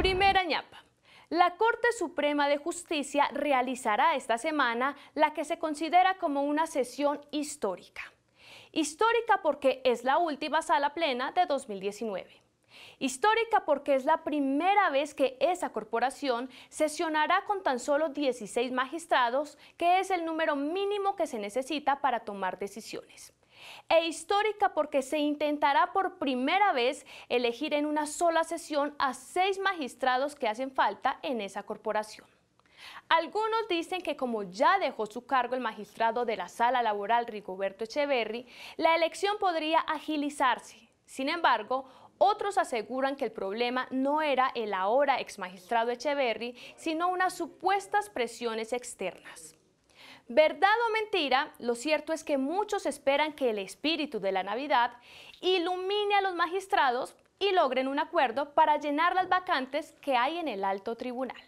Primera ñapa. La Corte Suprema de Justicia realizará esta semana la que se considera como una sesión histórica. Histórica porque es la última sala plena de 2019. Histórica porque es la primera vez que esa corporación sesionará con tan solo 16 magistrados, que es el número mínimo que se necesita para tomar decisiones e histórica porque se intentará por primera vez elegir en una sola sesión a seis magistrados que hacen falta en esa corporación. Algunos dicen que como ya dejó su cargo el magistrado de la sala laboral Rigoberto Echeverry, la elección podría agilizarse. Sin embargo, otros aseguran que el problema no era el ahora exmagistrado Echeverry, sino unas supuestas presiones externas. Verdad o mentira, lo cierto es que muchos esperan que el espíritu de la Navidad ilumine a los magistrados y logren un acuerdo para llenar las vacantes que hay en el alto tribunal.